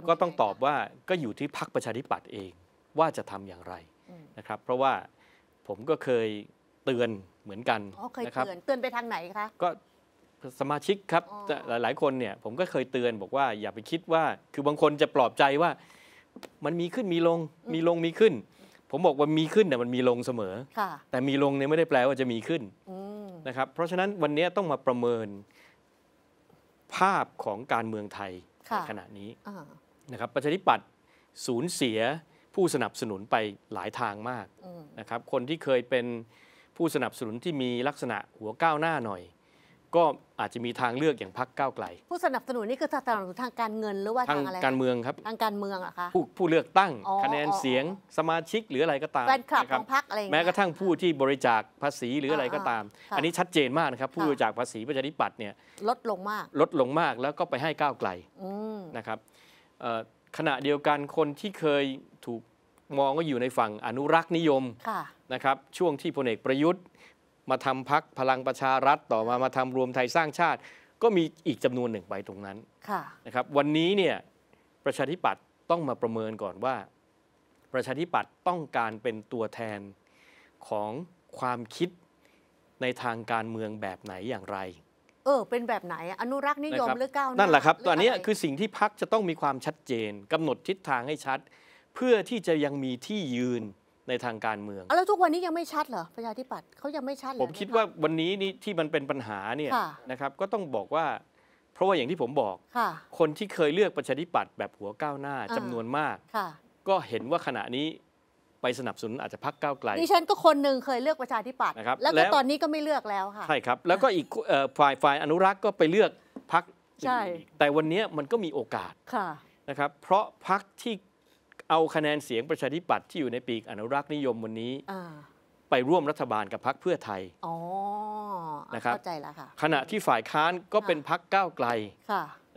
ก็ต้องตอบว่าก็อยู่ที่พักประชาธิปัตย์เองว่าจะทำอย่างไรนะครับ เพราะว่าผมก็เคยเตือนเหมือนกันนะครับเตือนไปทางไหนคะก็สมาชิกครับหลายหลายคนเนี่ย ผมก็เคยเตือนบอกว่าอย่าไปคิดว่า คือบางคนจะปลอบใจว่า มันมีขึ้นมีลง มีลงมีขึ้น ผมบอกว่ามีขึ้นเนี่ยมันมีลงเสมอแต่มีลงเนี่ยไม่ได้แปลว่าจะมีขึ้นนะครับเพราะฉะนั้นวันนี้ต้องมาประเมินภาพของการเมืองไทยขณะนี้นะครับประชาธิปัตย์สูญเสียผู้สนับสนุนไปหลายทางมากนะครับคนที่เคยเป็นผู้สนับสนุนที่มีลักษณะหัวก้าวหน้าหน่อยก็อาจจะมีทางเลือกอย่างพักก้าวไกล ผู้สนับสนุนนี่คือสนับสนุนทางการเงินหรือว่าทางอะไรการเมืองครับทางการเมืองอะคะผู้ผู้เลือกตั้งคะแนนเสียงสมาชิกหรืออะไรก็ตามแฟนคลับของพักอะไรแม้กระทั่งผู้ที่บริจาคภาษีหรืออะไรก็ตาม อันนี้ชัดเจนมากนะครับผู้บริจาคภาษีประชาธิปัตย์เนี่ยลดลงมากลดลงมากแล้วก็ไปให้ก้าวไกลนะครับขณะเดียวกันคนที่เคยถูกมองว่าอยู่ในฝั่งอนุรักษ์นิยมนะครับช่วงที่พลเอกประยุทธ์มาทำพักพลังประชารัฐต่อมามาทำรวมไทยสร้างชาติ ก็มีอีกจำนวนหนึ่งไปตรงนั้นะนะครับวันนี้เนี่ย ประชาธิปัตย์ต้องมาประเมินก่อนว่า ประชาธิปัตย์ต้องการเป็นตัวแทนของความคิดในทางการเมืองแบบไหนอย่างไร เออเป็นแบบไหนอนุรักษ์นิยมหรือก้าวหน้า นั่นแหละครับ ตอนนี้คือสิ่งที่พักจะต้องมีความชัดเจน กำหนดทิศทางให้ชัด เพื่อที่จะยังมีที่ยืนในทางการเมืองแล้วทุกวันนี้ยังไม่ชัดเหรอประชาธิปัตย์เขายังไม่ชัดเผมคิดว่าวันนี้นี่ที่มันเป็นปัญหาเนี่ยนะครับก็ต้องบอกว่า เพราะว่าอย่างที่ผมบอกคนที่เคยเลือกประชาธิปัตย์แบบหัวก้าวหน้าจำนวนมากก็เห็นว่าขณะนี้ไปสนับสนุนอาจจะพักก้าวไกลดิฉันก็คนหนึ่งเคยเลือกประชาธิปัตย์นะครับแล้วตอนนี้ก็ไม่เลือกแล้วค่ะ ใช่ครับแล้วก็อีกฝ่ายฝ่ายอนุรักษ์ก็ไปเลือกพักใช่ แต่วันนี้มันก็มีโอกาสนะครับเพราะพักที่เอาคะแนนเสียงประชาธิปัตย์ที่อยู่ในปีกอนุรักษ์นิยมวันนี้ไปร่วมรัฐบาลกับพรรคเพื่อไทยนะครับเข้าใจแล้วค่ะขณะที่ฝ่ายค้านก็เป็นพรรคก้าวไกล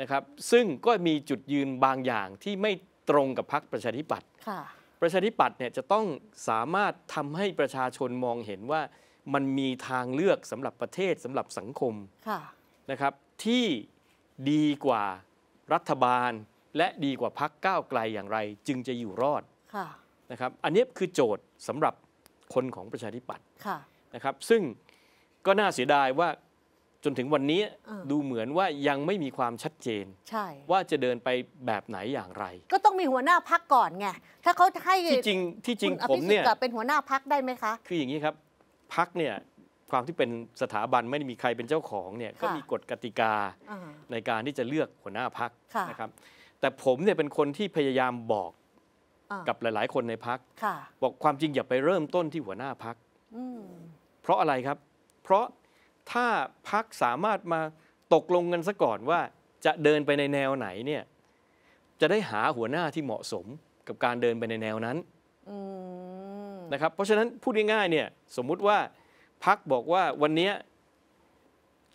นะครับซึ่งก็มีจุดยืนบางอย่างที่ไม่ตรงกับพรรคประชาธิปัตย์ประชาธิปัตย์เนี่ยจะต้องสามารถทำให้ประชาชนมองเห็นว่ามันมีทางเลือกสำหรับประเทศสำหรับสังคมะนะครับที่ดีกว่ารัฐบาลและดีกว่าพักก้าวไกลอย่างไรจึงจะอยู่รอดนะครับ อันนี้คือโจทย์สำหรับคนของประชาธิปัตย์นะครับ ซึ่งก็น่าเสียดายว่าจนถึงวันนี้ดูเหมือนว่ายังไม่มีความชัดเจนว่าจะเดินไปแบบไหนอย่างไร ก็ต้องมีหัวหน้าพักก่อนไง ถ้าเขาให้ที่จริงที่จริงผมเนี่ยเป็นหัวหน้าพักได้ไหมคะคืออย่างนี้ครับพักเนี่ยความที่เป็นสถาบันไม่ได้มีใครเป็นเจ้าของเนี่ยก็มีกฎกติกาในการที่จะเลือกหัวหน้าพักนะครับแต่ผมเนี่ยเป็นคนที่พยายามบอกกับหลาย ๆ คนในพักบอกความจริงอย่าไปเริ่มต้นที่หัวหน้าพักเพราะอะไรครับ เพราะถ้าพักสามารถมาตกลงกันซะก่อนว่า จะเดินไปในแนวไหนเนี่ยจะได้หาหัวหน้าที่เหมาะสมกับการเดินไปในแนวนั้นนะครับเพราะฉะนั้นพูดง่าย ๆ เนี่ย สมมุติว่าพักบอกว่าวันนี้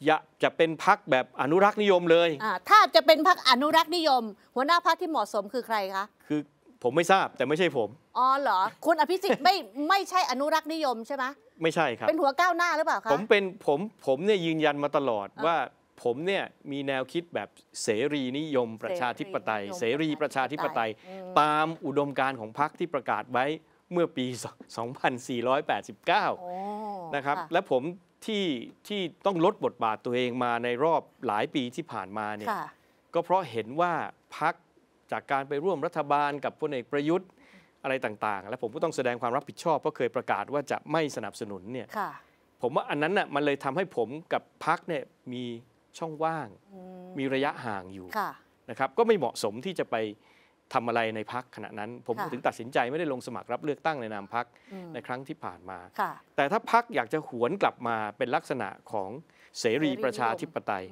อย่าจะเป็นพักแบบอนุรักษ์นิยมเลยถ้าจะเป็นพักอนุรักษ์นิยม หัวหน้าพักที่เหมาะสมคือใครคะ คือผมไม่ทราบแต่ไม่ใช่ผม อ๋อเหรอคุณอภิสิทธิ์ไม่ไม่ใช่อนุรักษ์นิยมใช่ไหมไม่ใช่ครับ เป็นหัวก้าวหน้าหรือเปล่าคะผมเป็นผมผมเนี่ยยืนยันมาตลอดว่าผมเนี่ยมีแนวคิดแบบเสรีนิยมประชาธิปไตย เสรีประชาธิปไตย ตามอุดมการณ์ของพรรคที่ประกาศไว้เมื่อปี 2489นะครับและผมที่ที่ต้องลดบทบาทตัวเองมาในรอบหลายปีที่ผ่านมาเนี่ยก็เพราะเห็นว่าพักจากการไปร่วมรัฐบาลกับพลเอกประยุทธ์อะไรต่างๆ และผมก็ต้องแสดงความรับผิดชอบเพราะเคยประกาศว่าจะไม่สนับสนุนเนี่ยผมว่าอันนั้นน่ะมันเลยทำให้ผมกับพักเนี่ยมีช่องว่างมีระยะห่างอยู่นะครับก็ไม่เหมาะสมที่จะไปทำอะไรในพักขณะนั้นผมถึงตัดสินใจไม่ได้ลงสมัครรับเลือกตั้งในนามพักในครั้งที่ผ่านมาแต่ถ้าพักอยากจะหวนกลับมาเป็นลักษณะของเสรีประชาธิปไตย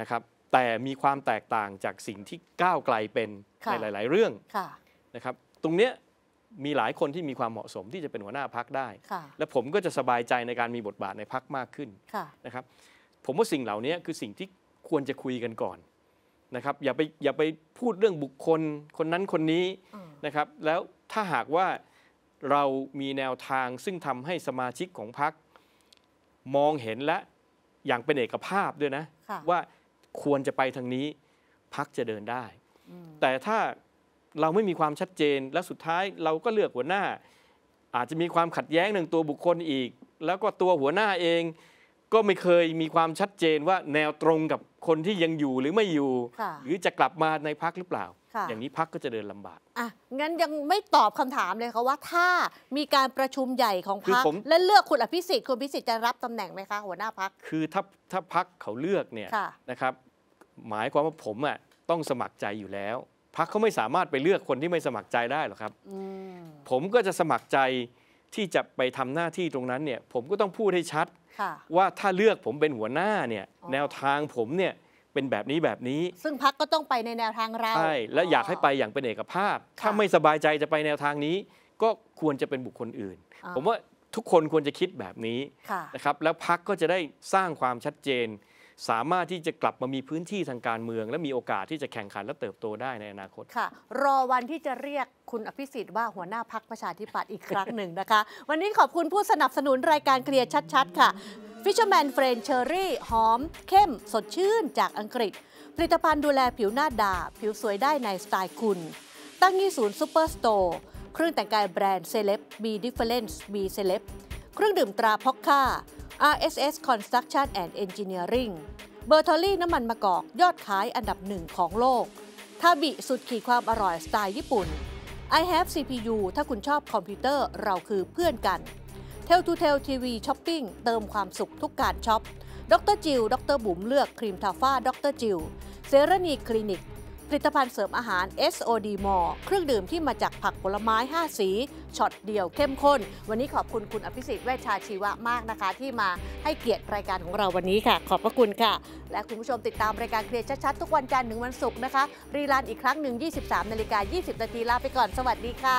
นะครับแต่มีความแตกต่างจากสิ่งที่ก้าวไกลเป็นในหลาย ๆ เรื่องนะครับตรงเนี้ยมีหลายคนที่มีความเหมาะสมที่จะเป็นหัวหน้าพักได้ และผมก็จะสบายใจในการมีบทบาทในพักมากขึ้นนะครับผมว่าสิ่งเหล่านี้คือสิ่งที่ควรจะคุยกันก่อนนะครับอย่าไปอย่าไปพูดเรื่องบุคคลคนนั้นคนนี้นะครับแล้วถ้าหากว่าเรามีแนวทางซึ่งทำให้สมาชิกของพรรคมองเห็นและอย่างเป็นเอกภาพด้วยนะ ว่าควรจะไปทางนี้พักจะเดินได้แต่ถ้าเราไม่มีความชัดเจนและสุดท้ายเราก็เลือกหัวหน้า อาจจะมีความขัดแย้งหนึ่งตัวบุคคลอีก แล้วก็ตัวหัวหน้าเองก็ไม่เคยมีความชัดเจนว่าแนวตรงกับคนที่ยังอยู่หรือไม่อยู่หรือจะกลับมาในพักหรือเปล่า อย่างนี้พักก็จะเดินลำบากอ่ะงั้นยังไม่ตอบคำถามเลยค่ะว่าถ้ามีการประชุมใหญ่ของพักและเลือกคุณอภิสิทธิ์คุณอภิสิทธิ์จะรับตำแหน่งไหมคะหัวหน้าพักคือถ้าถ้าพักเขาเลือกเนี่ยะนะครับหมายความว่าผมอ่ะต้องสมัครใจอยู่แล้วพักเขาไม่สามารถไปเลือกคนที่ไม่สมัครใจได้หรอกครับมผมก็จะสมัครใจที่จะไปทำหน้าที่ตรงนั้นเนี่ย ผมก็ต้องพูดให้ชัดว่าถ้าเลือกผมเป็นหัวหน้าเนี่ยแนวทางผมเนี่ยเป็นแบบนี้แบบนี้ ซึ่งพักก็ต้องไปในแนวทางเราใช่ และอยากให้ไปอย่างเป็นเอกภาพ ถ้าไม่สบายใจจะไปแนวทางนี้ ก็ควรจะเป็นบุคคลอื่น ผมว่าทุกคนควรจะคิดแบบนี้นะครับแล้วพักก็จะได้สร้างความชัดเจนสามารถที่จะกลับมามีพื้นที่ทางการเมือง และมีโอกาสที่จะแข่งขันและเติบโตได้ในอนาคตค่ะ รอวันที่จะเรียกคุณอภิสิทธิ์ว่าหัวหน้าพักประชาธิปัตย์อีกครั้งหนึ่งนะคะ วันนี้ขอบคุณผู้สนับสนุนรายการเคลียร์ชัดๆค่ะ Fisherman f r i e n d Cherry หอมเข้มสดชื่นจากอังกฤษผลิตภัณฑ์ดูแลผิวหน้าดาผิวสวยได้ในสไตล์คุณ ตั้งยี่ศูนย์ซูเปอร์สโตร์เครื่องแต่งกายแบรนด์เซเลบมีดิฟเฟอเรนซ์มีเซเลบเครื่องดื่มตราพ็อกค่า RSS Construction and Engineering เบอร์ทอรี่น้ำมันมะกอกยอดขายอันดับหนึ่งของโลก ทาบิสุดขีดความอร่อยสไตล์ญี่ปุ่น I have CPU ถ้าคุณชอบคอมพิวเตอร์เราคือเพื่อนกัน t e l to t e l TV Shopping เติมความสุขทุกการช็อปดรจิวดรบุ๋มเลือกครีมทาฟ้าดรจิว เซรานีคลินิกผลิตภัณฑ์เสริมอาหาร SOD m o r e เครื่องดื่มที่มาจากผักผลไม้ 5 สีช็อตเดียวเข้มข้น วันนี้ขอบคุณ คุณอภิสิทธิ์เวชชาชีวะมากนะคะ ที่มาให้เกียรติรายการของเราวันนี้ค่ะ ขอบพระคุณค่ะ และคุณผู้ชมติดตามรายการเคลียร์ชัดๆ ทุกวันจันทร์ถึงวันศุกร์นะคะ รีรันอีกครั้งหนึ่ง23นาฬิกา20นาทีลาไปก่อนสวัสดีค่ะ